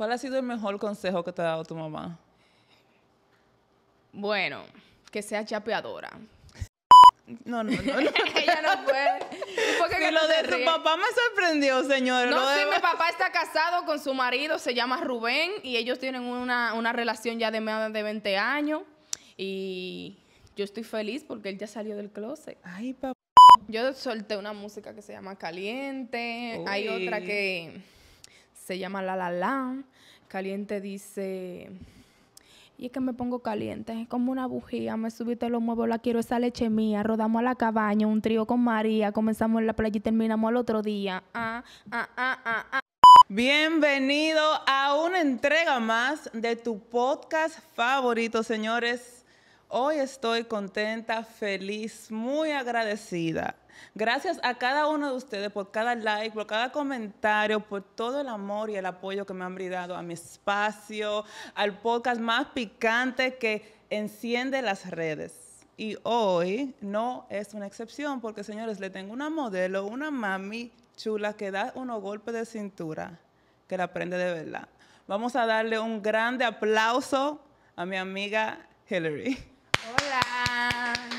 ¿Cuál ha sido el mejor consejo que te ha dado tu mamá? Bueno, que sea chapeadora. No, no, no. Ella no puede. Porque lo de tu papá me sorprendió, señor. No, sí, mi papá está casado con su marido, se llama Rubén, y ellos tienen una, relación ya de más de 20 años. Y yo estoy feliz porque él ya salió del closet. Ay, papá. Yo solté una música que se llama Caliente. Hay otra que se llama La La La, Caliente dice, y es que me pongo caliente, es como una bujía, me subí, te lo muevo, la quiero, esa leche mía, rodamos a la cabaña, un trío con María, comenzamos en la playa y terminamos al otro día. Ah, ah, ah, ah, ah. Bienvenido a una entrega más de tu podcast favorito, señores. Hoy estoy contenta, feliz, muy agradecida Gracias a cada uno de ustedes por cada like, por cada comentario, por todo el amor y el apoyo que me han brindado a mi espacio, al podcast más picante que enciende las redes. Y hoy no es una excepción porque, señores, le tengo una modelo, una mami chula que da unos golpes de cintura que la prende de verdad. Vamos a darle un grande aplauso a mi amiga Hillary.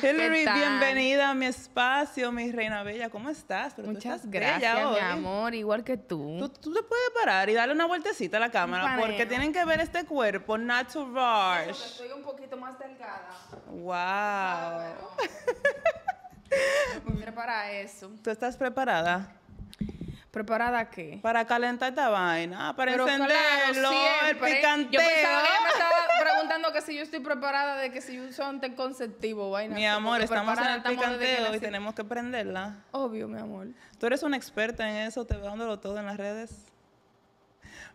Hillary, bienvenida a mi espacio, mi reina bella. ¿Cómo estás? Muchas gracias, mi amor, igual que tú. tú. te puedes parar y darle una vueltecita a la cámara porque tienen que ver este cuerpo natural. Eso, estoy un poquito más delgada. Wow. Voy para eso. ¿Tú estás preparada? ¿Preparada qué? Para calentar esta vaina, ah, para encenderlo, el picanteo. Yo me estaba preguntando que si yo estoy preparada de que si yo uso anticonceptivo, vaina. Mi amor, estamos en el picanteo y tenemos que prenderla. Obvio, mi amor. Tú eres una experta en eso, te veo dándolo todo en las redes.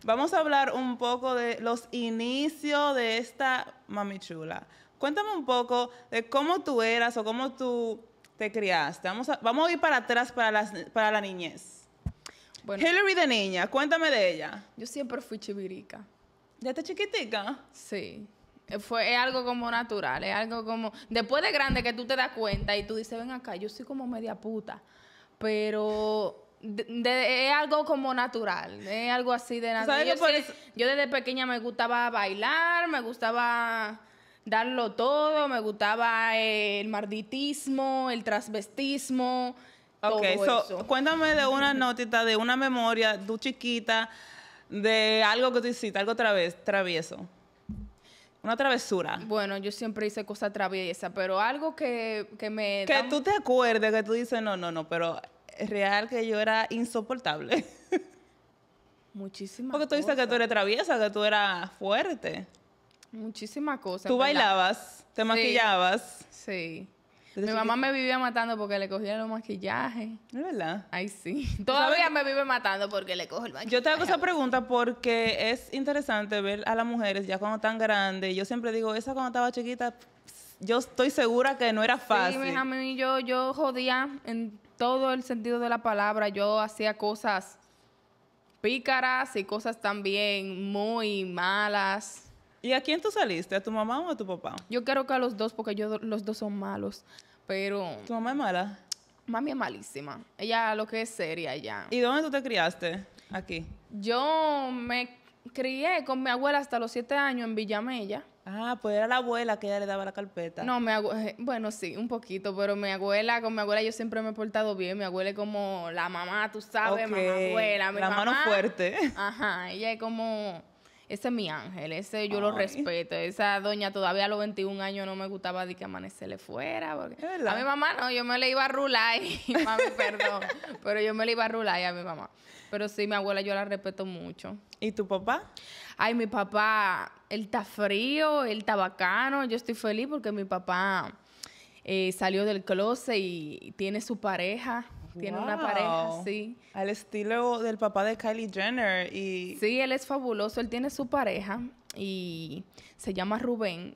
Vamos a hablar un poco de los inicios de esta mamichula. Cuéntame un poco de cómo tú eras o cómo tú te criaste. Vamos a, vamos a ir para atrás para, las, para la niñez. Hillary de niña, cuéntame de ella. Yo siempre fui chivirica. ¿Desde chiquitica? Sí. Eh, fue, es algo como natural, es algo como... Después de grande que tú te das cuenta y tú dices, ven acá, yo soy como media puta. Pero es algo como natural, es algo así de natural. Yo, yo desde pequeña me gustaba bailar, me gustaba darlo todo, me gustaba eh, el marditismo, el transvestismo. Ok, cuéntame de una notita, de una memoria, tú chiquita, de algo que tú hiciste, algo travieso. Una travesura. Bueno, yo siempre hice cosas traviesas, pero algo que, me... Que tú te acuerdes, que tú dices, no, no, no, pero es real que yo era insoportable. Muchísimas Porque tú dices que tú eres traviesa, que tú eras fuerte. Muchísimas cosas. Tú bailabas, te maquillabas. sí. Mi mamá me vivía matando porque le cogía los maquillajes. ¿Es verdad? Ay, sí. Todavía me vive matando porque le cojo el maquillaje. Yo te hago esa pregunta porque es interesante ver a las mujeres ya cuando están grandes. Yo siempre digo, esa cuando estaba chiquita, yo estoy segura que no era fácil. Sí, mi yo, yo jodía en todo el sentido de la palabra. Yo hacía cosas pícaras y cosas también muy malas ¿Y a quién tú saliste? ¿A tu mamá o a tu papá? Yo creo que a los dos, porque yo los dos son malos. Pero. ¿Tu mamá es mala? Mami es malísima. Ella lo que es seria ya. ¿Y dónde tú te criaste? Aquí. Yo me crié con mi abuela hasta los siete años en Villamella. Ah, pues era la abuela que ella le daba la carpeta. No, mi abuela, eh, bueno, sí, un poquito, pero mi abuela, con mi abuela yo siempre me he portado bien. Mi abuela es como la mamá, tú sabes, mi mamá abuela. la mano fuerte. Ajá, ella es como ese es mi ángel, ese yo lo respeto. Esa doña todavía a los 21 años no me gustaba de que amanecerle fuera. a mi mamá no, yo me le iba a rular. Y, mami, perdón. Pero yo me le iba a rular a mi mamá. Pero sí, mi abuela yo la respeto mucho. ¿Y tu papá? Ay, mi papá, él está frío, él está bacano. Yo estoy feliz porque mi papá eh, salió del closet y tiene su pareja tiene una pareja, sí. Al estilo del papá de Kylie Jenner. Y... Sí, él es fabuloso. Él tiene su pareja y se llama Rubén.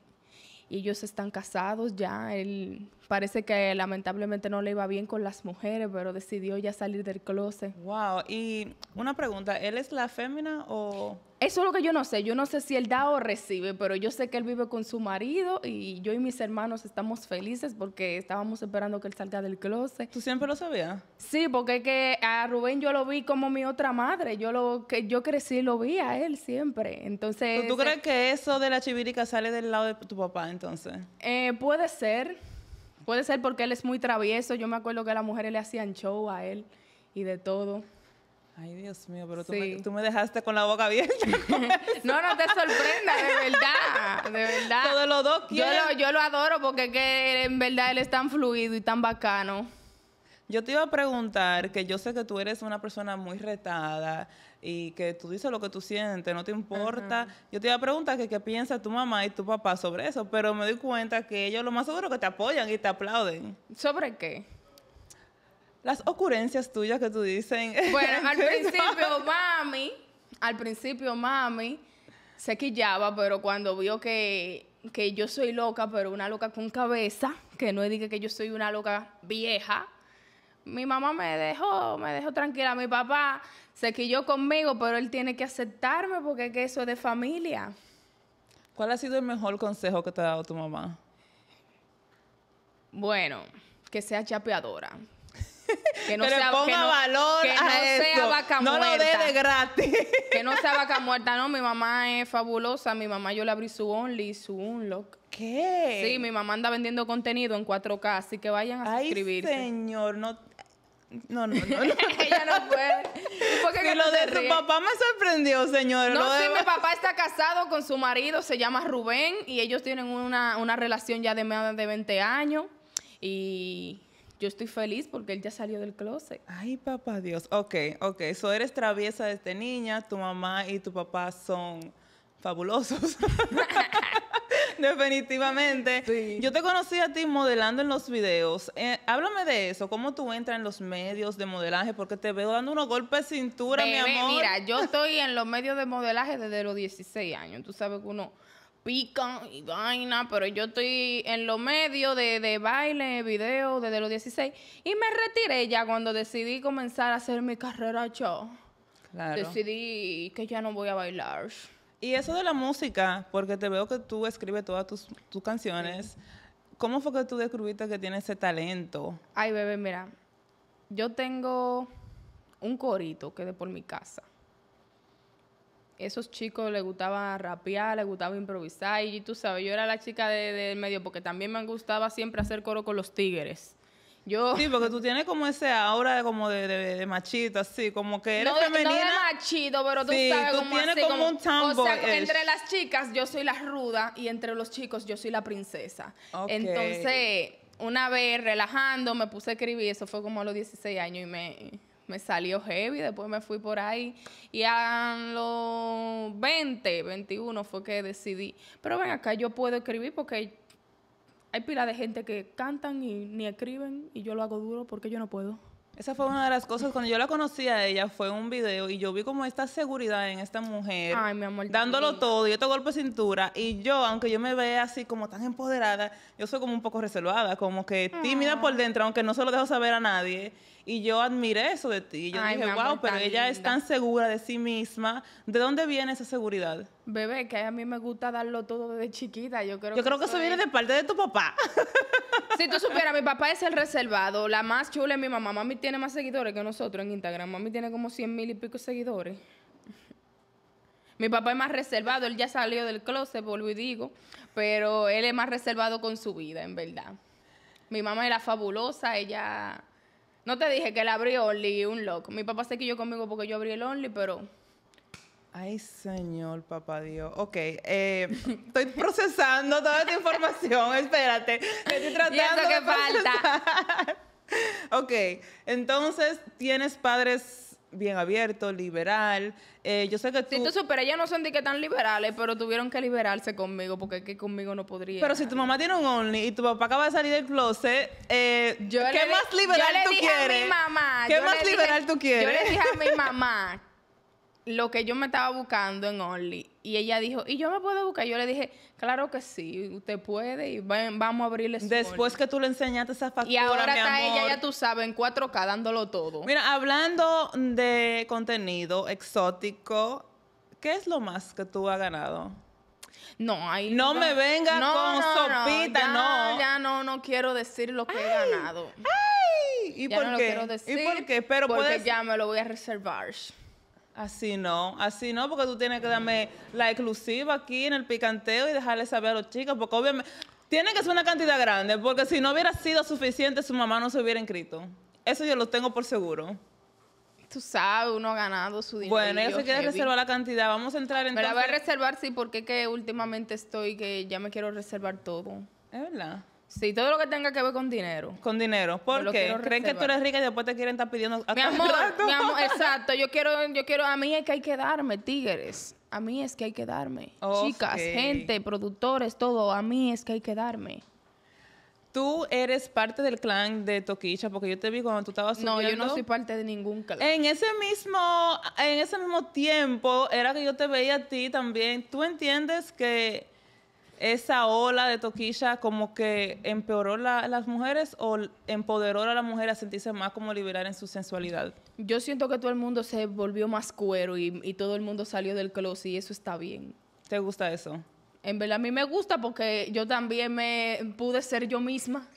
Y ellos están casados ya. Él parece que lamentablemente no le iba bien con las mujeres, pero decidió ya salir del closet. Wow. Y una pregunta, ¿él es la fémina o...? Eso es lo que yo no sé. Yo no sé si él da o recibe, pero yo sé que él vive con su marido y yo y mis hermanos estamos felices porque estábamos esperando que él salga del closet. ¿Tú siempre lo sabías? Sí, porque que a Rubén yo lo vi como mi otra madre. Yo lo que yo crecí lo vi a él siempre. Entonces. ¿Tú, crees eh, que eso de la chivirica sale del lado de tu papá entonces? Eh, puede ser. Puede ser porque él es muy travieso. Yo me acuerdo que las mujeres le hacían show a él y de todo. Ay, Dios mío, pero tú, me, dejaste con la boca abierta. no, no te sorprenda, de verdad, de verdad. Todos los dos yo lo, yo lo, adoro porque es que en verdad él es tan fluido y tan bacano. Yo te iba a preguntar, que yo sé que tú eres una persona muy retada y que tú dices lo que tú sientes, no te importa. Yo te iba a preguntar que qué piensa tu mamá y tu papá sobre eso, pero me doy cuenta que ellos lo más seguro que te apoyan y te aplauden. ¿Sobre qué? las ocurrencias tuyas que tú dicen. Bueno, al principio mami, al principio mami se quillaba, pero cuando vio que, yo soy loca, pero una loca con cabeza, que no diga que yo soy una loca vieja, mi mamá me dejó, me dejó tranquila. Mi papá se quilló conmigo, pero él tiene que aceptarme porque que eso es de familia. ¿Cuál ha sido el mejor consejo que te ha dado tu mamá? Bueno, que sea chapeadora. Que no ponga valor que no sea vaca muerta. No lo dé de gratis. Que no sea vaca muerta, no. Mi mamá es fabulosa. Mi mamá yo le abrí su Only, su Unlock. ¿Qué? Sí, mi mamá anda vendiendo contenido en 4K, así que vayan a Ay, señor, no... No, no, no. Ella no puede. lo de tu papá me sorprendió, señor. No, sí, mi papá está casado con su marido, se llama Rubén, y ellos tienen una, una relación ya de más de 20 años. Y yo estoy feliz porque él ya salió del closet. Ay, papá Dios. Ok, ok. So eres traviesa desde niña, tu mamá y tu papá son fabulosos. Definitivamente. Yo te conocí a ti modelando en los videos. Eh, háblame de eso. ¿Cómo tú entras en los medios de modelaje? Porque te veo dando unos golpes de cintura, mi amor. Mira, yo estoy en los medios de modelaje desde los 16 años. Tú sabes que uno pican y vaina, pero yo estoy en lo medio de, baile, video, desde los 16. Y me retiré ya cuando decidí comenzar a hacer mi carrera yo. Decidí que ya no voy a bailar. Y eso de la música, porque te veo que tú escribes todas tus, canciones. ¿Cómo fue que tú descubriste que tienes ese talento? Ay, bebé, mira. Yo tengo un corito que de por mi casa esos chicos les gustaba rapear, les gustaba improvisar y tú sabes, yo era la chica del medio porque también me gustaba siempre hacer coro con los tigres. Yo... Sí, porque tú tienes como ese aura de, como de, machito, así, como que eres no, femenina. No de machito, pero tú sabes tú tienes como, un tambor. O sea, entre las chicas yo soy la ruda y entre los chicos yo soy la princesa. Entonces, una vez relajando me puse a escribir, eso fue como a los 16 años y me me salió heavy, después me fui por ahí. Y a los 20, 21 fue que decidí, pero ven acá, yo puedo escribir porque hay pila de gente que cantan y ni escriben y yo lo hago duro porque yo no puedo. Esa fue una de las cosas, cuando yo la conocí a ella, fue un video y yo vi como esta seguridad en esta mujer, dándolo todo y este golpe cintura. Y yo, aunque yo me vea así como tan empoderada, yo soy como un poco reservada, como que tímida ah. por dentro, aunque no se lo dejo saber a nadie. Y yo admiré eso de ti. Y yo dije, wow, pero ella es tan segura de sí misma. ¿De dónde viene esa seguridad? Bebé, que a mí me gusta darlo todo desde chiquita. Yo creo, yo que, creo que eso viene de parte de tu papá. si tú supieras, mi papá es el reservado. La más chula es mi mamá. Mami tiene más seguidores que nosotros en Instagram. Mami tiene como 100 mil y pico seguidores. Mi papá es más reservado, él ya salió del closet, lo y digo, pero él es más reservado con su vida, en verdad. Mi mamá era fabulosa, ella no te dije que él abrió Only un loco. Mi papá se quilló conmigo porque yo abrí el Only, pero. Ay, señor, papá Dios. Ok, eh, estoy procesando toda esta información. Espérate. Estoy tratando falta. ok, entonces tienes padres bien abierto, liberal. Eh, yo sé que tú... Sí, no son de que tan liberales, pero tuvieron que liberarse conmigo porque es que conmigo no podría. Pero si tu mamá tiene un Only y tu papá acaba de salir del closet, eh, ¿qué más liberal yo tú quieres? A mi mamá. ¿Qué más liberal tú quieres? Yo le dije a mi mamá lo que yo me estaba buscando en Only. Y ella dijo, ¿y yo me puedo buscar? Yo le dije, claro que sí, usted puede y vamos a abrirle Después que tú le enseñaste esa factura, Y ahora está ella, ya tú sabes, en 4K dándolo todo. Mira, hablando de contenido exótico, ¿qué es lo más que tú has ganado? No, ahí no, me venga no, con sopita, no. Ya, no, no quiero decir lo que he ganado. ¡Ay! ¿Y por qué? Lo quiero decir ¿Y por qué? Pero porque ya me lo voy a reservar. Así no, así no, porque tú tienes que darme la exclusiva aquí en el picanteo y dejarle saber a los chicos, porque obviamente tiene que ser una cantidad grande, porque si no hubiera sido suficiente, su mamá no se hubiera inscrito. Eso yo lo tengo por seguro. Tú sabes, uno ha ganado su dinero. Bueno, ella se quiere reservar la cantidad. Vamos a entrar en. Me la voy a reservar, sí, porque que últimamente estoy que ya me quiero reservar todo. Es verdad. Sí, todo lo que tenga que ver con dinero. Con dinero. ¿Por qué? Creen que tú eres rica y después te quieren estar pidiendo mi amor, exacto. Yo quiero, yo quiero, a mí es que hay que darme, tigres. A mí es que hay que darme. Chicas, gente, productores, todo. A mí es que hay que darme. Tú eres parte del clan de Toquicha, porque yo te vi cuando tú estabas No, yo no soy parte de ningún clan. En ese mismo, en ese mismo tiempo era que yo te veía a ti también. ¿Tú entiendes que esa ola de toquilla como que empeoró las mujeres o empoderó a la mujer a sentirse más como liberar en su sensualidad? Yo siento que todo el mundo se volvió más cuero y, todo el mundo salió del closet y eso está bien. ¿Te gusta eso? En verdad a mí me gusta porque yo también me pude ser yo misma.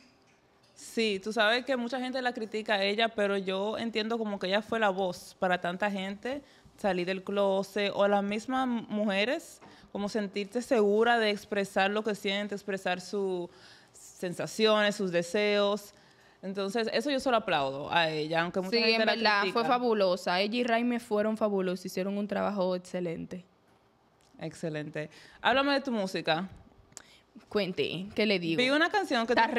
Sí, tú sabes que mucha gente la critica a ella, pero yo entiendo como que ella fue la voz para tanta gente salir del closet o las mismas mujeres como sentirte segura de expresar lo que siente, expresar sus sensaciones, sus deseos. Entonces, eso yo solo aplaudo a ella, aunque mucha sí, en verdad, fue fabulosa. Ella y Raime fueron fabulosos, hicieron un trabajo excelente. Excelente. Háblame de tu música. Cuente, ¿qué le digo? Vi una canción que Está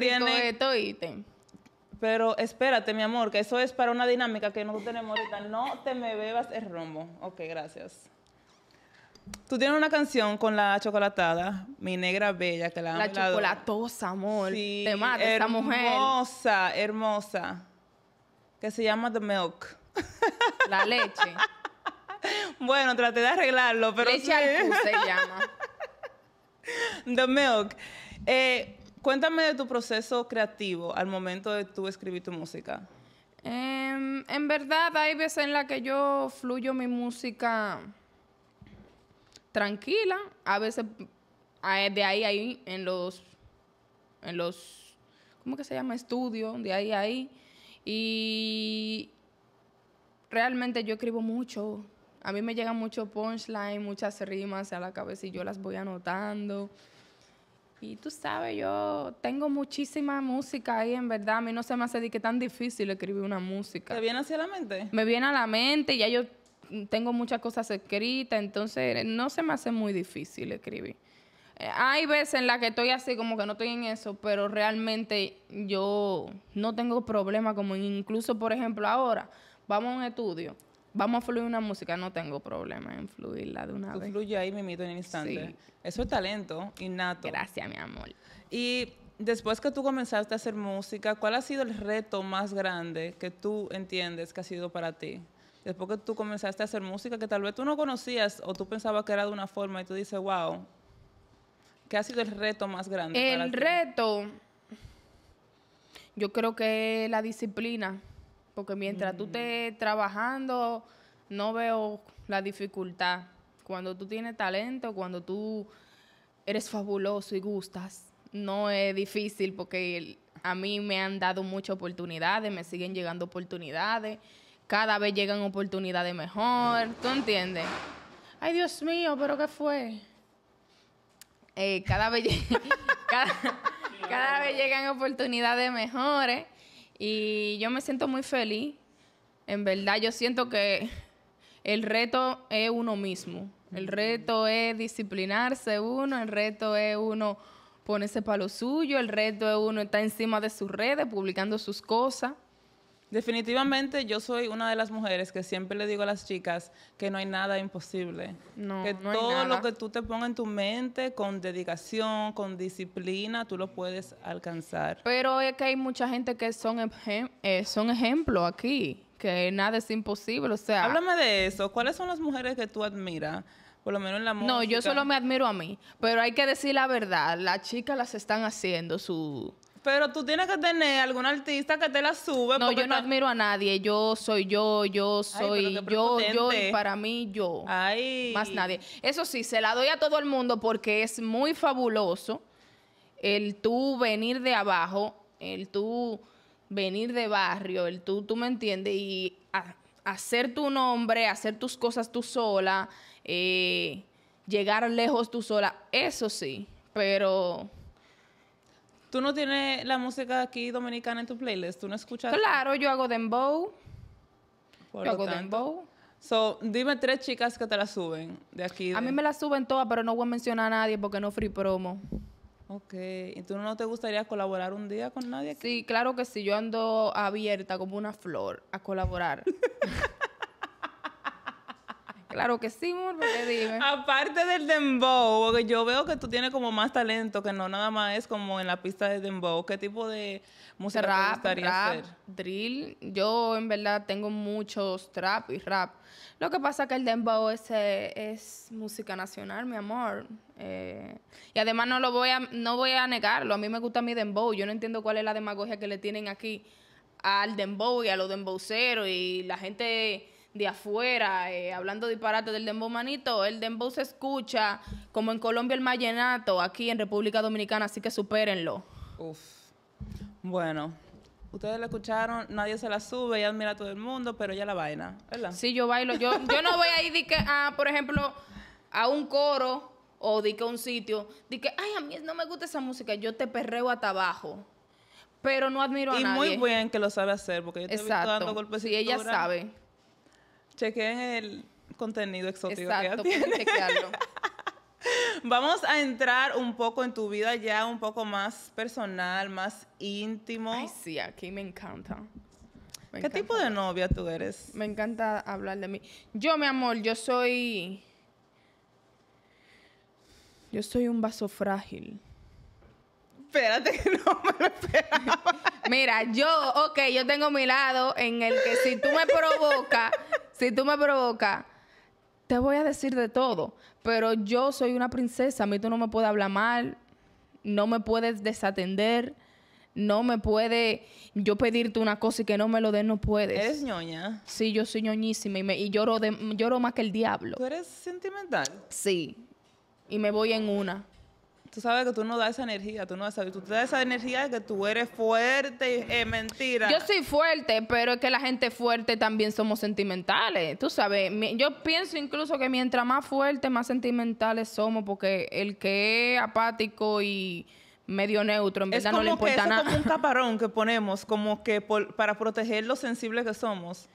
Pero espérate, mi amor, que eso es para una dinámica que no tenemos ahorita. No te me bebas el rombo. Ok, gracias. Tú tienes una canción con la chocolatada, mi negra bella, que la La chocolatosa, amor. Te mata esta mujer. Hermosa, hermosa. Que se llama The Milk. La leche. bueno, traté de arreglarlo, pero. Leche sí. se llama. The Milk. Eh, cuéntame de tu proceso creativo al momento de tú escribir tu música. Em, en verdad, hay veces en las que yo fluyo mi música tranquila, a veces de ahí a ahí en los en los ¿cómo que se llama? estudio, de ahí a ahí y realmente yo escribo mucho. A mí me llegan muchos punchline, muchas rimas a la cabeza y yo las voy anotando. Y tú sabes, yo tengo muchísima música ahí, en verdad. A mí no se me hace que tan difícil escribir una música. ¿Te viene hacia la mente? Me viene a la mente, y ya yo tengo muchas cosas escritas, entonces no se me hace muy difícil escribir. Eh, hay veces en las que estoy así, como que no estoy en eso, pero realmente yo no tengo problema, como incluso, por ejemplo, ahora, vamos a un estudio, vamos a fluir una música, no tengo problema en fluirla de una Tú vez. ahí, me mito en el instante. Eso es talento innato. Gracias, mi amor. Y después que tú comenzaste a hacer música, ¿cuál ha sido el reto más grande que tú entiendes que ha sido para ti? después que tú comenzaste a hacer música que tal vez tú no conocías o tú pensabas que era de una forma y tú dices, wow, ¿qué ha sido el reto más grande? El reto, yo creo que es la disciplina, porque mientras tú mm. estés trabajando, no veo la dificultad. Cuando tú tienes talento, cuando tú eres fabuloso y gustas, no es difícil porque a mí me han dado muchas oportunidades, me siguen llegando oportunidades cada vez llegan oportunidades mejor, ¿tú entiendes? Ay, Dios mío, pero ¿qué fue? Eh, cada, vez, cada, cada vez llegan oportunidades mejores y yo me siento muy feliz. En verdad, yo siento que el reto es uno mismo. El reto es disciplinarse uno, el reto es uno ponerse para lo suyo, el reto es uno estar encima de sus redes, publicando sus cosas. Definitivamente yo soy una de las mujeres que siempre le digo a las chicas que no hay nada imposible. No, que todo lo que tú te pongas en tu mente con dedicación, con disciplina, tú lo puedes alcanzar. Pero es que hay mucha gente que son, eh, son ejemplos aquí, que nada es imposible. O sea, háblame de eso. ¿Cuáles son las mujeres que tú admiras? por lo menos en la música. No, yo solo me admiro a mí, pero hay que decir la verdad, las chicas las están haciendo su pero tú tienes que tener algún artista que te la sube. No, yo no admiro a nadie. Yo soy yo, yo soy yo, yo y para mí yo. Ay. Más nadie. Eso sí, se la doy a todo el mundo porque es muy fabuloso el tú venir de abajo, el tú venir de barrio, el tú, tú me entiendes, y hacer tu nombre, hacer tus cosas tú sola, eh, llegar lejos tú sola, eso sí, pero ¿Tú no tienes la música aquí dominicana en tu playlist? ¿Tú no escuchas? Claro, yo hago dembow. Por yo hago dembow. So, dime tres chicas que te la suben de aquí. A mí me la suben todas, pero no voy a mencionar a nadie porque no free promo. Ok. ¿Y tú no te gustaría colaborar un día con nadie? Aquí? Sí, claro que sí. Yo ando abierta como una flor a colaborar. Claro que sí, amor, dime. Aparte del dembow, porque yo veo que tú tienes como más talento, que no nada más es como en la pista de dembow. ¿Qué tipo de música te gustaría hacer? drill. Yo en verdad tengo muchos trap y rap. Lo que pasa es que el dembow es, eh, es música nacional, mi amor. Eh, y además no lo voy a, no voy a negarlo. A mí me gusta mi dembow. Yo no entiendo cuál es la demagogia que le tienen aquí al dembow y a los dembowceros y la gente de afuera, eh, hablando disparate del dembow manito, el dembow se escucha como en Colombia el mallenato aquí en República Dominicana, así que supérenlo. Uf. Bueno, ustedes la escucharon, nadie se la sube, ella admira a todo el mundo, pero ella la vaina, ¿verdad? Sí, yo bailo, yo, yo no voy a ir, que, ah, por ejemplo, a un coro o di que a un sitio, di que, ay, a mí no me gusta esa música, yo te perreo hasta abajo pero no admiro a y nadie. Y muy bien que lo sabe hacer, porque yo te he visto dando golpes Y ella sabe. Chequeen el contenido exótico que Vamos a entrar un poco en tu vida ya un poco más personal, más íntimo. sí, aquí me encanta. ¿Qué tipo de novia tú eres? Me encanta hablar de mí. Yo, mi amor, yo soy... Yo soy un vaso frágil. Espérate que no me lo Mira, yo, ok, yo tengo mi lado en el que si tú me provocas, si tú me provocas, te voy a decir de todo. Pero yo soy una princesa, a mí tú no me puedes hablar mal, no me puedes desatender, no me puede, yo pedirte una cosa y que no me lo des, no puedes. ¿Eres ñoña? Sí, yo soy ñoñísima y, y lloro, de, lloro más que el diablo. ¿Tú eres sentimental? Sí, y me voy en una tú sabes que tú no das esa energía, tú no das, tú das esa energía de que tú eres fuerte, es eh, mentira. Yo soy fuerte, pero es que la gente fuerte también somos sentimentales, tú sabes. Yo pienso incluso que mientras más fuerte, más sentimentales somos, porque el que es apático y medio neutro, en verdad no le importa nada. Es como un caparón que ponemos, como que para proteger lo sensibles que somos.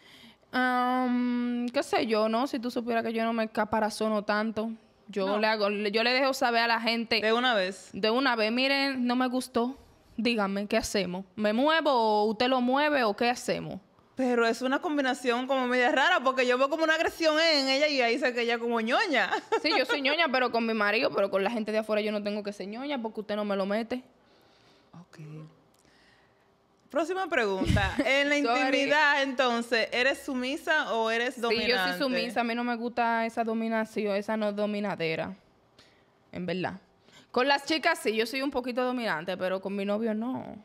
qué sé yo, ¿no? Si tú supieras que yo no me caparazono tanto. Yo le hago, yo le dejo saber a la gente. De una vez. De una vez, miren, no me gustó. Díganme, ¿qué hacemos? ¿Me muevo o usted lo mueve o qué hacemos? Pero es una combinación como media rara, porque yo veo como una agresión en ella y ahí sé que ella como ñoña. Sí, yo soy ñoña, pero con mi marido, pero con la gente de afuera yo no tengo que ser ñoña porque usted no me lo mete. Ok. Próxima pregunta. En la intimidad, entonces, ¿eres sumisa o eres dominante? Sí, yo soy sumisa. A mí no me gusta esa dominación, esa no dominadera. En verdad. Con las chicas sí, yo soy un poquito dominante, pero con mi novio no.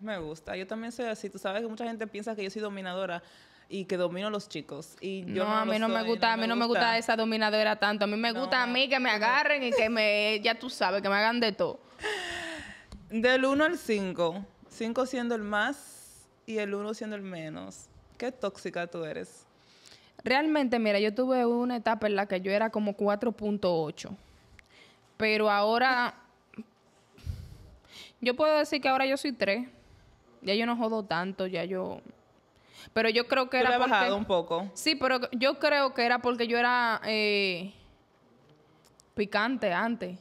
Me gusta. Yo también soy así. Tú sabes que mucha gente piensa que yo soy dominadora y que domino a los chicos. Y yo no, a mí no me gusta, a mí no me gusta. esa dominadera tanto. A mí me gusta a mí que me agarren y que me, ya tú sabes, que me hagan de todo. Del 1 al 5, Cinco siendo el más y el uno siendo el menos. Qué tóxica tú eres. Realmente, mira, yo tuve una etapa en la que yo era como 4.8. Pero ahora. Yo puedo decir que ahora yo soy 3. Ya yo no jodo tanto, ya yo. Pero yo creo que era. bajado un poco. Sí, pero yo creo que era porque yo era. Eh, picante antes.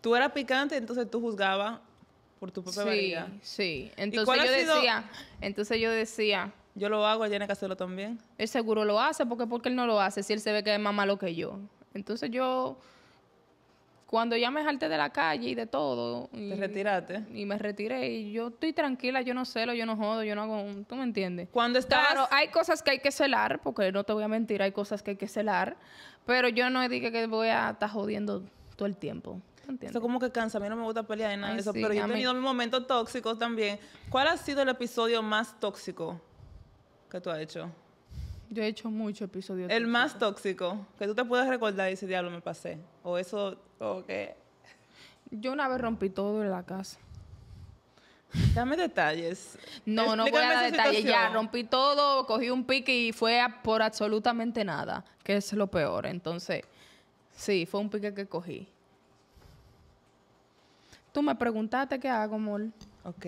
Tú eras picante, entonces tú juzgabas por tu propia sí, Sí, entonces yo decía, entonces yo decía, yo lo hago, tiene que hacerlo también. Él seguro lo hace, porque porque él no lo hace si él se ve que es más malo que yo. Entonces yo cuando ya me jalté de la calle y de todo. Y, Te retiraste. Y me retiré. Y yo estoy tranquila, yo no celo, yo no jodo, yo no hago. ¿Tú me entiendes? Cuando estás. Claro, hay cosas que hay que celar, porque no te voy a mentir, hay cosas que hay que celar. Pero yo no dije que voy a estar jodiendo todo el tiempo. Eso como que cansa, a mí no me gusta pelear en nada eso, pero yo he tenido mis momentos tóxicos también. ¿Cuál ha sido el episodio más tóxico que tú has hecho? Yo he hecho muchos episodios. El más tóxico, que tú te puedes recordar y ese diablo, me pasé. O eso, o qué. Yo una vez rompí todo en la casa. Dame detalles. No, no voy a dar detalles. Ya rompí todo, cogí un pique y fue por absolutamente nada, que es lo peor. Entonces, sí, fue un pique que cogí. Tú me preguntaste qué hago, amor. Ok.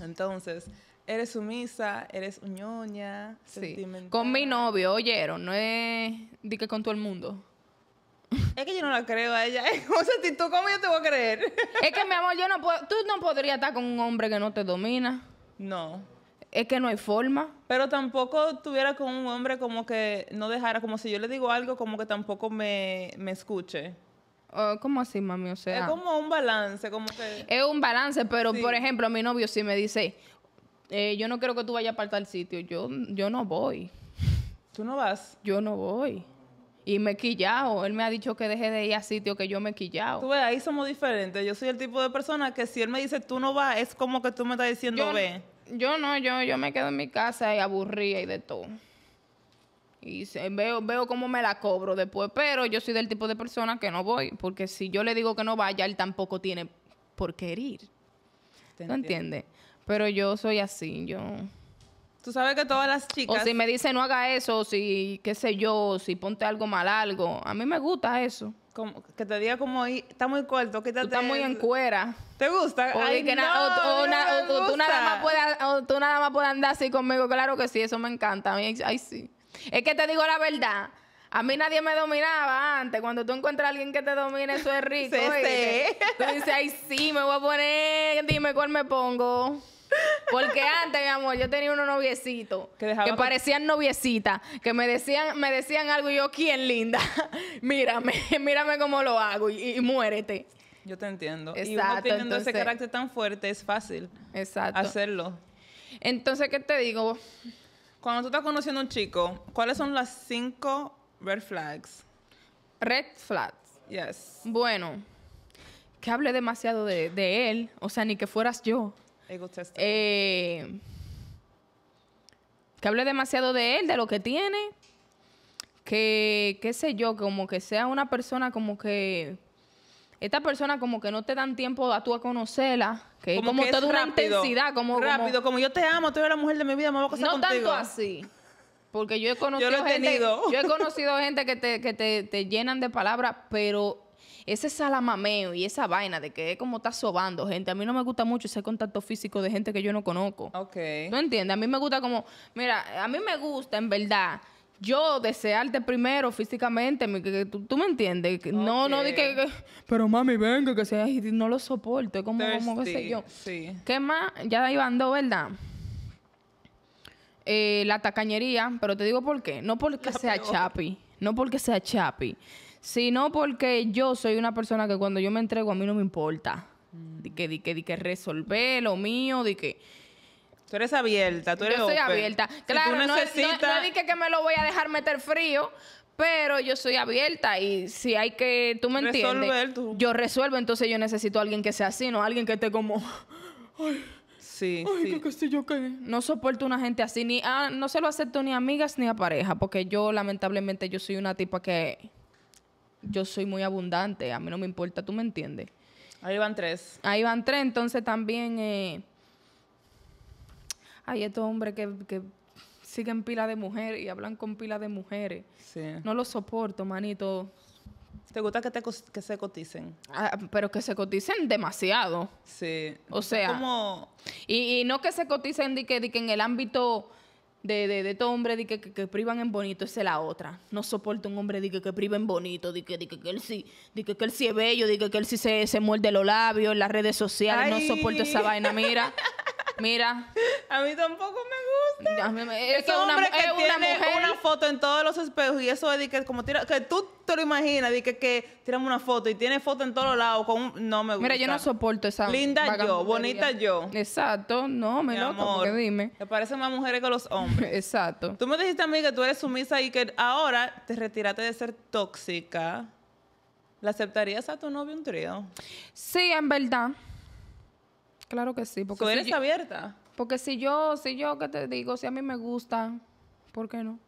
Entonces, eres sumisa, eres uñoña, sí. Con mi novio, oyeron, no es di que con todo el mundo. Es que yo no la creo a ella. O sea, ¿tú cómo yo te voy a creer? Es que, mi amor, yo no puedo, tú no podrías estar con un hombre que no te domina. No. Es que no hay forma. Pero tampoco tuviera con un hombre como que no dejara, como si yo le digo algo, como que tampoco me, me escuche. Oh, ¿Cómo así, mami? O sea... Es como un balance, como que... Es un balance, pero, por ejemplo, mi novio si me dice, eh, yo no quiero que tú vayas para tal sitio. Yo, yo no voy. ¿Tú no vas? Yo no voy. Y me he quillado. Él me ha dicho que deje de ir a sitio, que yo me he quillado. Tú ves, ahí somos diferentes. Yo soy el tipo de persona que si él me dice tú no vas, es como que tú me estás diciendo ve. Yo no, yo, yo me quedo en mi casa y aburría y de todo y veo, veo cómo me la cobro después, pero yo soy del tipo de persona que no voy, porque si yo le digo que no vaya, él tampoco tiene por qué ir. ¿No entiendes? Pero yo soy así, yo... Tú sabes que todas las chicas... O si me dice no haga eso, o si qué sé yo, si ponte algo mal, algo. A mí me gusta eso. Como, que te diga como está muy corto, quítate. Tú estás muy en cuera. ¿Te gusta? O, nada más puedes, tú nada más puedes andar así conmigo. Claro que sí, eso me encanta. A mí, ay, sí. Es que te digo la verdad. A mí nadie me dominaba antes. Cuando tú encuentras a alguien que te domine, eso es rico. Sí, sí. Tú dices, ay, sí, me voy a poner, dime cuál me pongo. Porque antes, mi amor, yo tenía unos noviecitos que, parecían noviecitas, que me decían, me decían algo y yo, ¿quién linda? mírame, mírame cómo lo hago y, muérete. Yo te entiendo. Exacto, y uno teniendo ese carácter tan fuerte es fácil exacto. hacerlo. Entonces, ¿qué te digo? Cuando tú estás conociendo a un chico, ¿cuáles son las cinco red flags? Red flags. Yes. Bueno, que hable demasiado de, él, o sea, ni que fueras yo. Eh, que hable demasiado de él, de lo que tiene. Que, qué sé yo, como que sea una persona como que esta persona como que no te dan tiempo a tú a conocerla, que como, como intensidad, como rápido, como, yo te amo, tú eres la mujer de mi vida, me voy a casar no tanto así. Porque yo he conocido gente, yo he conocido gente que te, que te, te llenan de palabras, pero ese salamameo y esa vaina de que es como está sobando gente. A mí no me gusta mucho ese contacto físico de gente que yo no conozco. Ok. ¿Tú entiendes? A mí me gusta como, mira, a mí me gusta en verdad yo desearte primero físicamente, tú, me entiendes. No, no, di que, pero mami, venga, que sea, y no lo soporto, como, como qué sé yo. Sí. ¿Qué más? Ya iba ando, ¿verdad? Eh, la tacañería, pero te digo por qué. No porque sea chapi, no porque sea chapi, sino porque yo soy una persona que cuando yo me entrego a mí no me importa. Mm. de que, di que, di que resolver lo mío, di que Tú eres abierta, tú eres Yo soy abierta. Claro, no, necesitas... que me lo voy a dejar meter frío, pero yo soy abierta y si hay que, tú me Resolver tú. yo resuelvo, entonces yo necesito a alguien que sea así, no alguien que esté como, ay, sí, ay, qué, castillo yo No soporto una gente así, ni ah, no se lo acepto ni a amigas ni a pareja, porque yo lamentablemente yo soy una tipa que, yo soy muy abundante, a mí no me importa, tú me entiendes. Ahí van tres. Ahí van tres, entonces también... Eh, hay estos hombres que, que siguen pila de mujeres y hablan con pila de mujeres. Sí. No lo soporto, manito. ¿Te gusta que, te, que se coticen? Ah, pero que se coticen demasiado. Sí. O sea. Como... Y, no que se coticen de que, en el ámbito de, de, de estos hombres que, privan en bonito, esa es la otra. No soporto un hombre de que, que priva en bonito, de que, que, él sí, que, él sí es bello, de que, él sí se, se muerde los labios en las redes sociales. No soporto esa vaina, mira. Mira. A mí tampoco me gusta. es hombre que tiene una foto en todos los espejos y eso es como tira, que tú te lo imaginas, de que, que una foto y tiene foto en todos lados no me gusta. Mira, yo no soporto esa Linda yo, bonita yo. Exacto, no, me Mi amor, dime. Te parecen más mujeres que los hombres. Exacto. Tú me dijiste a mí que tú eres sumisa y que ahora te retiraste de ser tóxica. ¿La aceptarías a tu novio un trío? Sí, en verdad. Claro que sí. Porque ¿Tú eres abierta? Porque si yo, si yo que te digo, si a mí me gusta, ¿por qué no?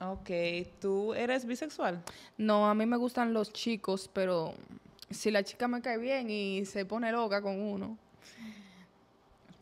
Ok, ¿tú eres bisexual? No, a mí me gustan los chicos, pero si la chica me cae bien y se pone loca con uno.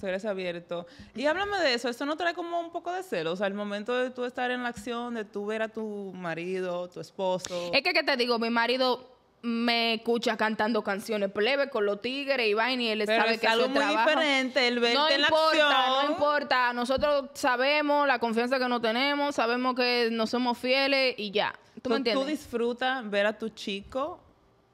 Tú eres abierto. Y háblame de eso, ¿Esto no trae como un poco de celos? al momento de tú estar en la acción, de tú ver a tu marido, tu esposo. Es que, ¿qué te digo? Mi marido me escucha cantando canciones plebe con los tigres y vaina y él sabe es que algo muy trabajo. diferente el verte no en importa, la acción. No importa, nosotros sabemos la confianza que no tenemos, sabemos que no somos fieles y ya. ¿Tú, me entiendes? ¿Tú disfrutas ver a tu chico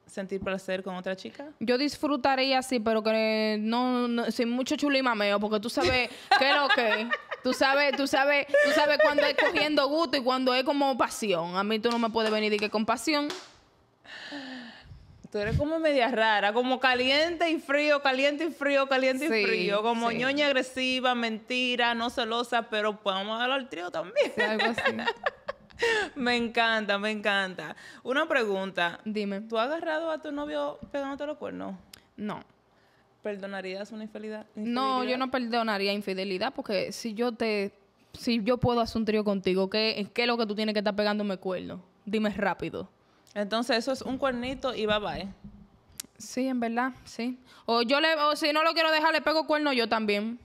sentir placer con otra chica? Yo disfrutaría así pero que no, sin mucho chulimameo, porque tú sabes que es lo que Tú sabes, tú sabes, tú sabes cuando es cogiendo gusto y cuando es como pasión. A mí tú no me puedes venir y que con pasión. Tú eres como media rara, como caliente y frío, caliente y frío, caliente y frío, como ñoña agresiva, mentira, no celosa, pero podemos hablar al trío también. algo así. me encanta, me encanta. Una pregunta. Dime. ¿Tú has agarrado a tu novio pegándote los cuernos? No. ¿Perdonarías una infidelidad? No, yo no perdonaría infidelidad porque si yo te, si yo puedo hacer un trío contigo, ¿qué, qué es lo que tú tienes que estar pegándome cuernos? Dime rápido. Entonces, eso es un cuernito y bye bye. Sí, en verdad, sí. O yo le, si no lo quiero dejar, le pego cuerno yo también.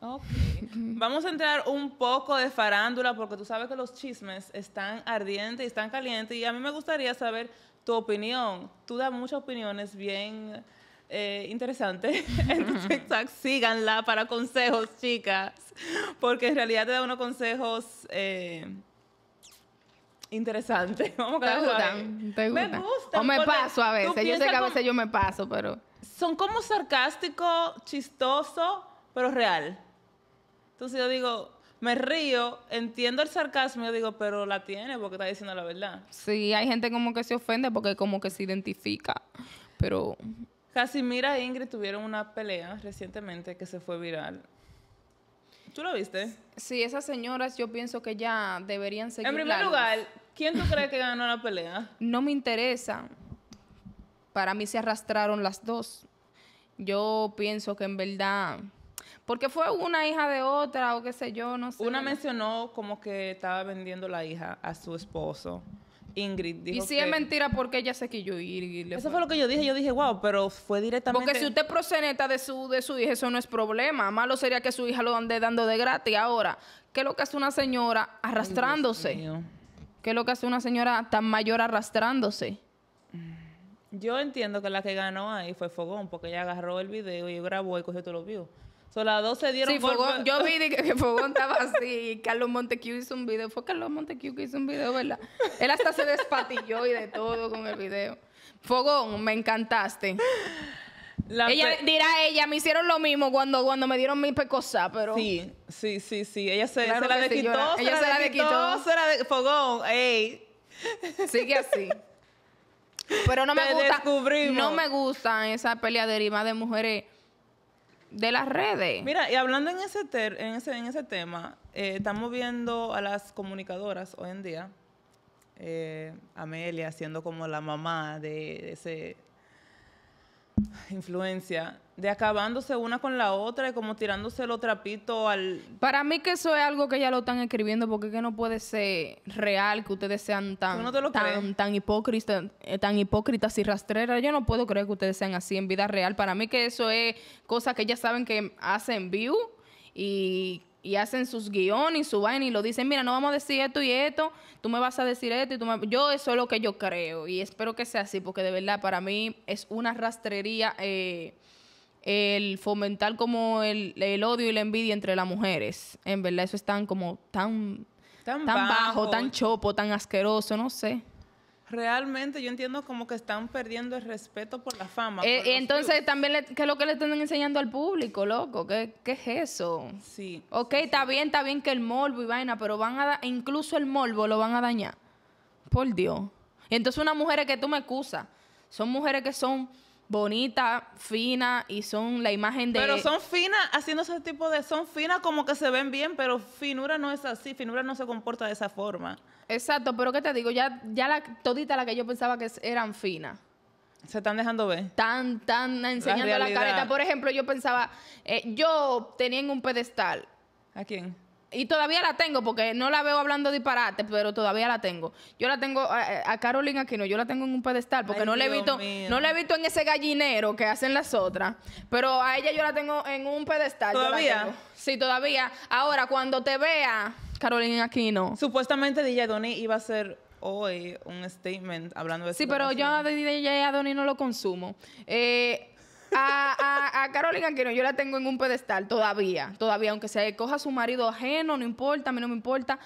Ok. Vamos a entrar un poco de farándula porque tú sabes que los chismes están ardientes y están calientes y a mí me gustaría saber tu opinión. Tú das muchas opiniones bien eh, interesantes en tu TikTok. Síganla para consejos, chicas, porque en realidad te da unos consejos... Eh, Interesante. Vamos a ¿Te gustan? Me gusta. O me paso a veces. Yo sé que a veces yo me paso, pero. Son como sarcástico, chistoso, pero real. Entonces yo digo, me río, entiendo el sarcasmo, yo digo, pero la tiene porque está diciendo la verdad. Sí, hay gente como que se ofende porque como que se identifica, pero... Casimira e Ingrid tuvieron una pelea recientemente que se fue viral. ¿Tú lo viste? Sí, esas señoras yo pienso que ya deberían seguir. En primer lugar, ¿quién tú crees que ganó la pelea? No me interesa. Para mí se arrastraron las dos. Yo pienso que en verdad porque fue una hija de otra o qué sé yo, no sé. Una mencionó como que estaba vendiendo la hija a su esposo. Ingrid dijo. Y si es mentira, porque ella se quilló ir. eso fue lo que yo dije. Yo dije, wow, pero fue directamente. Porque si usted proceneta de su, de su hija, eso no es problema. Malo sería que su hija lo ande dando de gratis. Ahora, ¿qué es lo que hace una señora arrastrándose? ¿Qué es lo que hace una señora tan mayor arrastrándose? Yo entiendo que la que ganó ahí fue Fogón, porque ella agarró el video y grabó y cogió todos los views. So, las dos se dieron Fogón, yo vi que, Fogón estaba así y Carlos Montecchio hizo un video. Fue Carlos Montecu que hizo un video, ¿verdad? Él hasta se despatilló y de todo con el video. Fogón, me encantaste. ella dirá ella, me hicieron lo mismo cuando, cuando me dieron mi pecosa, pero. Sí, sí, sí, sí. Ella se, la desquitó. ella se, la desquitó. de... Fogón, ey. Sigue así. Pero no me gusta. No me gustan esas de de mujeres de las redes. Mira, y hablando en ese, en ese, en ese tema, eh, estamos viendo a las comunicadoras hoy en día, eh, Amelia siendo como la mamá de ese influencia de acabándose una con la otra y como tirándose los trapito al... Para mí que eso es algo que ya lo están escribiendo porque que no puede ser real que ustedes sean tan, hipócritas, eh, tan hipócritas y rastreras. Yo no puedo creer que ustedes sean así en vida real. Para mí que eso es cosa que ya saben que hacen view y y hacen sus guiones y su vaina y lo dicen, mira, no vamos a decir esto y esto, tú me vas a decir esto y tú me... Yo eso es lo que yo creo y espero que sea así porque de verdad para mí es una rastrería eh, el fomentar como el, odio y la envidia entre las mujeres. En verdad eso es tan como tan, tan, bajo, tan chopo, tan asqueroso, no sé realmente yo entiendo como que están perdiendo el respeto por la fama. Y eh, entonces también, ¿qué es lo que le están enseñando al público, loco? ¿Qué, qué es eso? Sí. Ok, está bien, está bien que el morbo y vaina, pero van a incluso el morbo lo van a dañar. Por Dios. Y entonces unas mujeres que tú me excusas, son mujeres que son bonita, fina y son la imagen de... Pero son finas haciendo ese tipo de... Son finas como que se ven bien, pero finura no es así, finura no se comporta de esa forma. Exacto, pero ¿qué te digo? Ya, ya la, todita la que yo pensaba que eran finas. Se están dejando ver. Tan, tan enseñando la, careta. Por ejemplo, yo pensaba, eh, yo tenía en un pedestal. ¿A quién? Y todavía la tengo porque no la veo hablando disparate, pero todavía la tengo. Yo la tengo a, Carolina Aquino, yo la tengo en un pedestal porque no la he visto, no la he visto en ese gallinero que hacen las otras, pero a ella yo la tengo en un pedestal. Todavía. Sí, todavía. Ahora cuando te vea Carolina Aquino. Supuestamente DJ Donny iba a hacer hoy un statement hablando de Sí, pero yo a DJ Donny no lo consumo. Eh a, Carolina que no, yo la tengo en un pedestal todavía, todavía, aunque se coja su marido ajeno, no importa, a mí no me importa.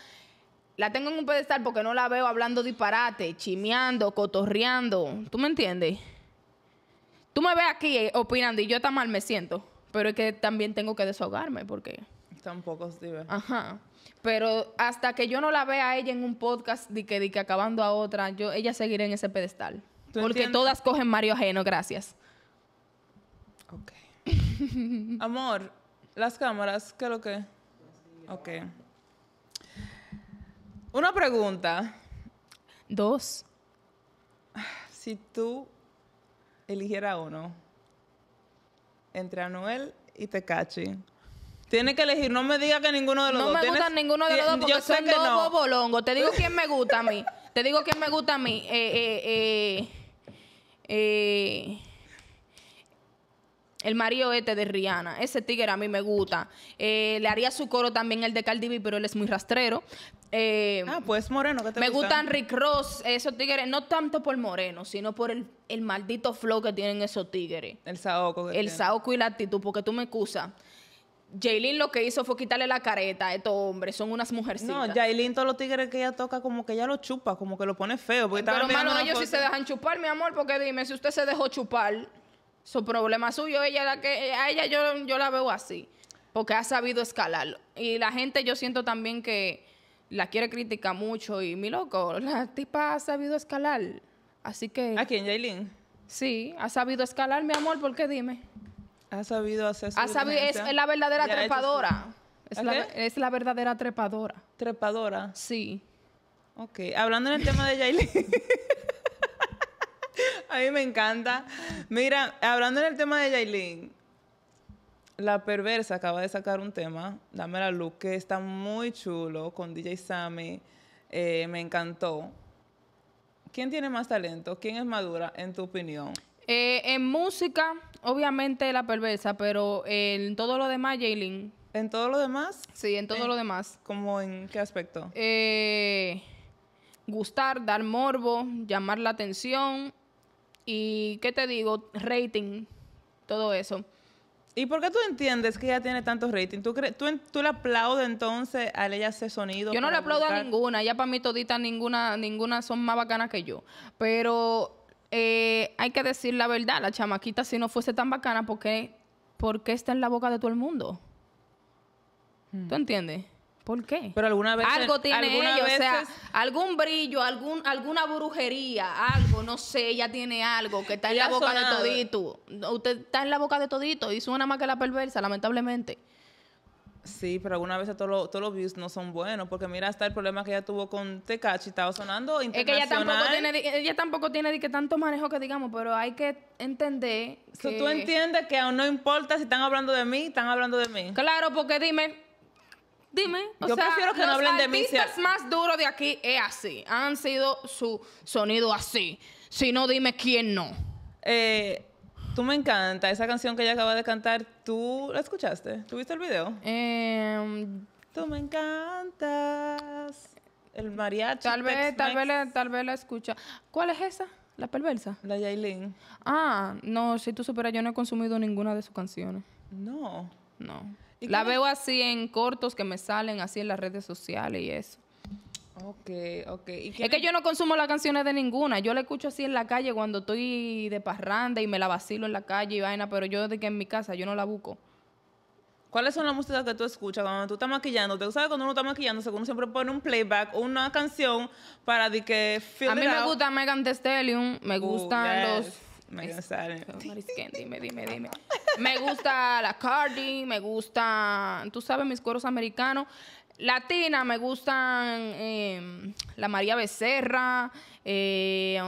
La tengo en un pedestal porque no la veo hablando disparate, chimeando, cotorreando. ¿Tú me entiendes? Tú me ves aquí eh, opinando y yo tan mal me siento. Pero es que también tengo que desahogarme porque... Tampoco, Steve. Ajá. Pero hasta que yo no la vea a ella en un podcast de que, acabando a otra, yo ella seguirá en ese pedestal. Porque todas cogen Mario ajeno, gracias. Ok. Amor, las cámaras, ¿qué es lo que? Ok. Una pregunta. Dos. Si tú eligiera uno entre Anuel y Tecachi, Tienes que elegir, no me digas que ninguno de los dos. No me gusta ninguno de los dos porque dos Te digo quién me gusta a mí. Te digo quién me gusta a mí. eh, eh. eh, eh el Mario este de Rihanna. Ese tigre a mí me gusta. Eh, le haría su coro también el de Cardi B, pero él es muy rastrero. Eh, ah, pues Moreno, que te Me gusta? gustan Rick Ross, esos tigres, no tanto por Moreno, sino por el, maldito flow que tienen esos tigres. El saoco. el saoco y la actitud, porque tú me excusas. Jaylin lo que hizo fue quitarle la careta a estos hombres, son unas mujercitas. No, Jaylin todos los tigres que ella toca, como que ella lo chupa, como que lo pone feo. Porque Pero malo ellos sí se dejan chupar, mi amor, porque dime, si usted se dejó chupar su problema suyo, ella la que, eh, a ella yo, yo la veo así, porque ha sabido escalar, Y la gente yo siento también que la quiere criticar mucho y mi loco, la tipa ha sabido escalar. Así que... ¿A quién, Jailin? Sí, ha sabido escalar, mi amor, ¿por qué dime? Ha sabido hacer es, la verdadera trepadora. Es, la, es la verdadera trepadora. ¿Trepadora? Sí. Ok, hablando en el tema de Jailin. A mí me encanta. Mira, hablando en el tema de Jailin, la perversa acaba de sacar un tema, Dame la Luz, que está muy chulo con DJ Sammy. Eh, me encantó. ¿Quién tiene más talento? ¿Quién es madura, en tu opinión? Eh, en música, obviamente la perversa, pero eh, en todo lo demás, Jaylin. ¿En todo lo demás? Sí, en todo lo demás. ¿Cómo en qué aspecto? gustar, dar morbo, llamar la atención, y qué te digo, rating, todo eso. ¿Y por qué tú entiendes que ella tiene tantos rating? ¿Tú, tú, le aplaudes entonces a ella ese sonido? Yo no le aplaudo a ninguna. Ya para mí todita, ninguna, ninguna son más bacanas que yo. Pero eh, hay que decir la verdad. La chamaquita, si no fuese tan bacana, ¿por qué, está en la boca de todo el mundo? ¿Tú hmm. entiendes? ¿Por qué? Pero alguna vez. Algo tiene ellos, o sea, algún brillo, algún, alguna brujería, algo, no sé, ella tiene algo que está en la boca de todito. Usted está en la boca de todito y suena más que la perversa, lamentablemente. Sí, pero alguna vez todos los, todos los views no son buenos, porque mira hasta el problema que ella tuvo con Tecachi, estaba sonando internacional. Es que ella tampoco tiene, ella que tanto manejo que digamos, pero hay que entender que... tú entiendes que aún no importa si están hablando de mí, están hablando de mí. Claro, porque dime, Dime. Yo prefiero que no hablen de mí. artistas más duros de aquí es así. Han sido su sonido así. Si no, dime quién no. Eh, tú me encanta. Esa canción que ella acaba de cantar, ¿tú la escuchaste? ¿Tuviste el video? Em, tú me encantas. El mariachi. Tal vez, tal vez, tal vez la escucha. ¿Cuál es esa? La perversa. La Yailin. Ah, no, si tú superas, yo no he consumido ninguna de sus canciones. No. No. La veo así en cortos que me salen así en las redes sociales y eso. Ok, ok. es que yo no consumo las canciones de ninguna. Yo la escucho así en la calle cuando estoy de parranda y me la vacilo en la calle y vaina, pero yo de que en mi casa yo no la busco. ¿Cuáles son las músicas que tú escuchas cuando tú estás maquillando? tú sabes cuando uno está maquillando? Uno siempre pone un playback una canción para que... A mí me gusta Megan Thee Stallion, me uh, gustan los... Megan Thee Stallion. Dime, dime, dime. me gusta la Cardi, me gusta, tú sabes, mis coros americanos. Latina, me gustan em, la María Becerra. Eh,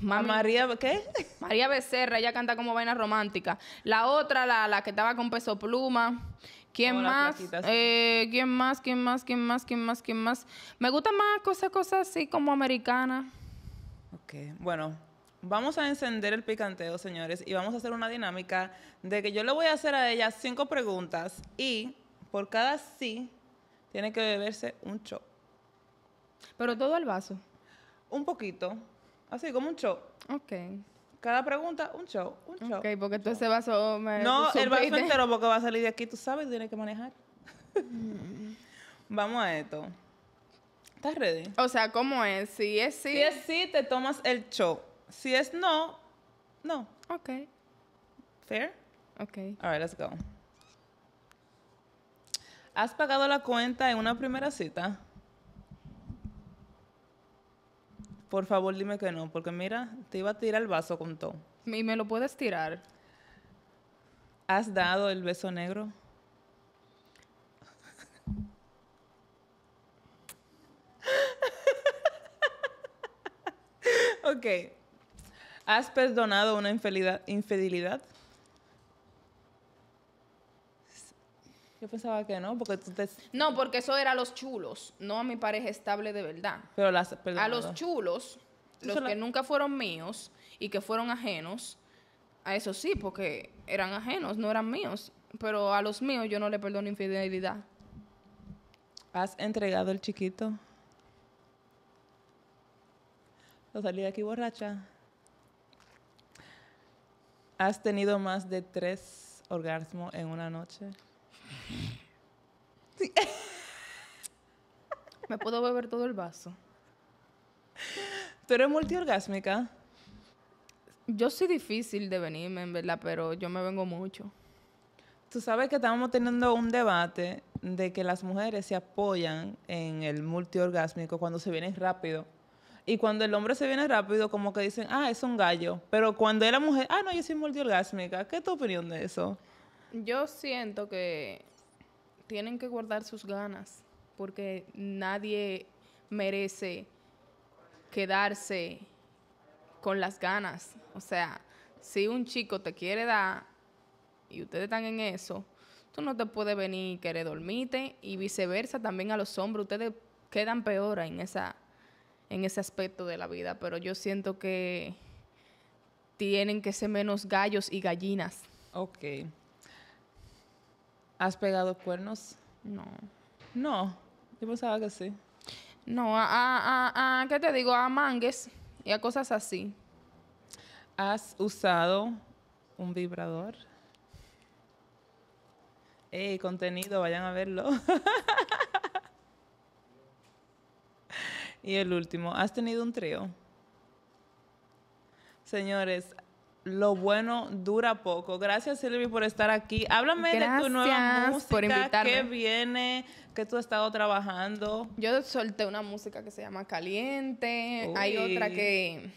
María qué? María Becerra, ella canta como vaina romántica. La otra, la, la que estaba con peso pluma. ¿Quién oh, más? eh, ¿Quién más? ¿Quién más? ¿Quién más? ¿Quién más? ¿Quién más? Me gustan más cosas, cosas así como americanas. Ok, bueno. Vamos a encender el picanteo, señores, y vamos a hacer una dinámica de que yo le voy a hacer a ella cinco preguntas y por cada sí tiene que beberse un show. Pero todo el vaso. Un poquito, así como un show. Ok. Cada pregunta, un show, un show. Ok, porque tú ese vaso me. No, el vaso entero, porque va a salir de aquí, tú sabes, tiene que manejar. Vamos a esto. ¿Estás ready? O sea, ¿cómo es? Si es sí. Si es sí, te tomas el show. Si es no, no. Ok. Fair? Ok. All right, let's go. ¿Has pagado la cuenta en una primera cita? Por favor, dime que no, porque mira, te iba a tirar el vaso con todo. ¿Y me lo puedes tirar? ¿Has dado el beso negro? ok. ¿Has perdonado una infidelidad? Yo pensaba que no, porque tú te... No, porque eso era a los chulos, no a mi pareja estable de verdad. Pero A los chulos, los que nunca fueron míos y que fueron ajenos, a eso sí, porque eran ajenos, no eran míos. Pero a los míos yo no le perdono infidelidad. ¿Has entregado el chiquito? ¿Lo salí de aquí borracha? ¿Has tenido más de tres orgasmos en una noche? Sí. Me puedo beber todo el vaso. ¿Tú eres multiorgásmica? Yo soy difícil de venirme, en verdad, pero yo me vengo mucho. Tú sabes que estábamos teniendo un debate de que las mujeres se apoyan en el multiorgásmico cuando se vienen rápido y cuando el hombre se viene rápido, como que dicen, ah, es un gallo. Pero cuando es la mujer, ah, no, yo soy multiorgásmica. ¿Qué es tu opinión de eso? Yo siento que tienen que guardar sus ganas, porque nadie merece quedarse con las ganas. O sea, si un chico te quiere dar y ustedes están en eso, tú no te puedes venir y querer dormirte y viceversa también a los hombres, ustedes quedan peor en esa en ese aspecto de la vida, pero yo siento que tienen que ser menos gallos y gallinas. Ok. ¿Has pegado cuernos? No. No, yo pensaba que sí. No, a, ¿qué te digo? A mangues y a cosas así. ¿Has usado un vibrador? ¡Ey, contenido! Vayan a verlo. Y el último, ¿has tenido un trío? Señores, lo bueno dura poco. Gracias, Silvi, por estar aquí. Háblame de tu nueva música. por invitarme. ¿Qué viene? ¿Qué tú has estado trabajando? Yo solté una música que se llama Caliente. Hay otra que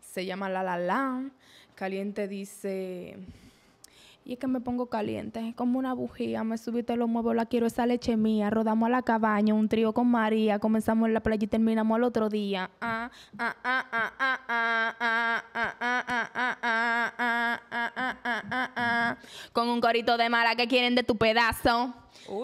se llama La La La. Caliente dice... Y es que me pongo caliente, es como una bujía, me subí, te lo muevo, la quiero, esa leche mía. Rodamos a la cabaña, un trío con María, comenzamos en la playa y terminamos al otro día. con un corito de mala que quieren de tu pedazo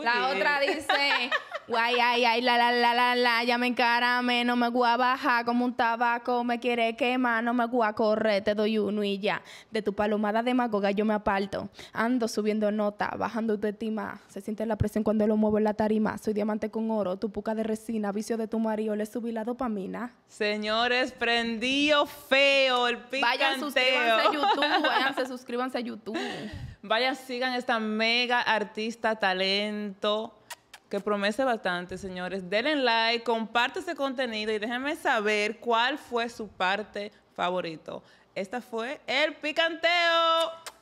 la otra dice, guay, ay, ay, la, la, la, la, la, ya me encarame, no me voy a bajar como un tabaco, me quiere quemar, no me voy a correr, te doy uno y ya. De tu palomada demagoga yo me aparto, ando subiendo nota, bajando estima, se siente la presión cuando lo muevo en la tarima, soy diamante con oro, tu puca de resina, vicio de tu marido, le subí la dopamina. Señores, prendío feo, el picanteo. Vayan, suscríbanse a YouTube, vayan, suscríbanse a YouTube. Vaya, sigan esta mega artista talento que promete bastante, señores. Denle like, comparte ese contenido y déjenme saber cuál fue su parte favorito. Esta fue el picanteo.